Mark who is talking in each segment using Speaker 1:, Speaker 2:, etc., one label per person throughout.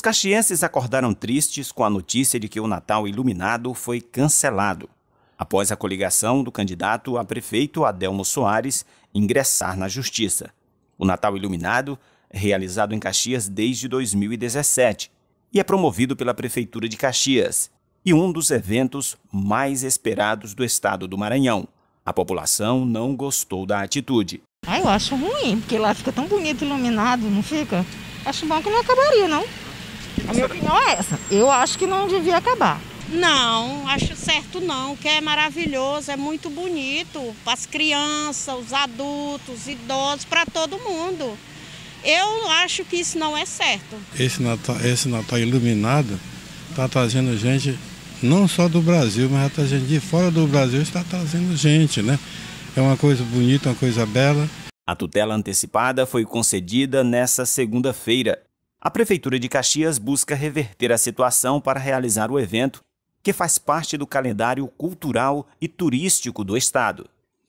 Speaker 1: Os caxienses acordaram tristes com a notícia de que o Natal Iluminado foi cancelado, após a coligação do candidato a prefeito Adelmo Soares ingressar na Justiça. O Natal Iluminado, realizado em Caxias desde 2017, e é promovido pela Prefeitura de Caxias, e um dos eventos mais esperados do estado do Maranhão. A população não gostou da atitude.
Speaker 2: Ah, eu acho ruim, porque lá fica tão bonito iluminado, não fica? Acho bom que não acabaria, não. A minha opinião é essa. Eu acho que não devia acabar. Não, acho certo não, que é maravilhoso, é muito bonito para as crianças, os adultos, idosos, para todo mundo. Eu acho que isso não é certo.
Speaker 1: Esse Natal, esse Natal iluminado está trazendo gente não só do Brasil, mas está trazendo de fora do Brasil, está trazendo gente, né? É uma coisa bonita, uma coisa bela. A tutela antecipada foi concedida nesta segunda-feira a Prefeitura de Caxias busca reverter a situação para realizar o evento, que faz parte do calendário cultural e turístico do Estado.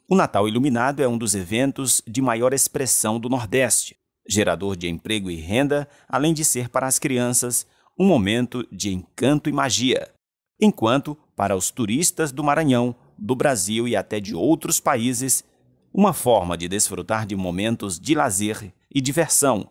Speaker 1: O Natal Iluminado é um dos eventos de maior expressão do Nordeste, gerador de emprego e renda, além de ser para as crianças um momento de encanto e magia, enquanto para os turistas do Maranhão, do Brasil e até de outros países, uma forma de desfrutar de momentos de lazer e diversão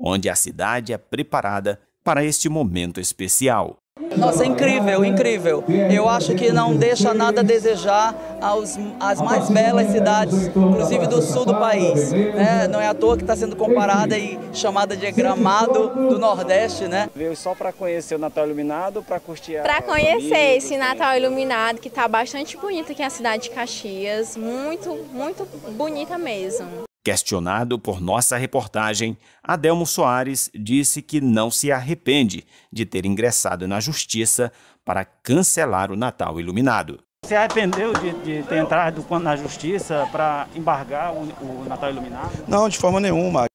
Speaker 1: onde a cidade é preparada para este momento especial.
Speaker 2: Nossa, incrível, incrível. Eu acho que não deixa nada a desejar aos, às mais belas cidades, inclusive do sul do país. Né? Não é à toa que está sendo comparada e chamada de Gramado do Nordeste, né?
Speaker 1: Veio só para conhecer o Natal Iluminado, para curtir a... Para conhecer esse Natal
Speaker 2: Iluminado, que está bastante bonito aqui na cidade de Caxias. Muito, muito bonita mesmo.
Speaker 1: Questionado por nossa reportagem, Adelmo Soares disse que não se arrepende de ter ingressado na justiça para cancelar o Natal Iluminado. Se arrependeu de, de ter entrado na justiça para embargar o, o Natal Iluminado? Não, de forma nenhuma.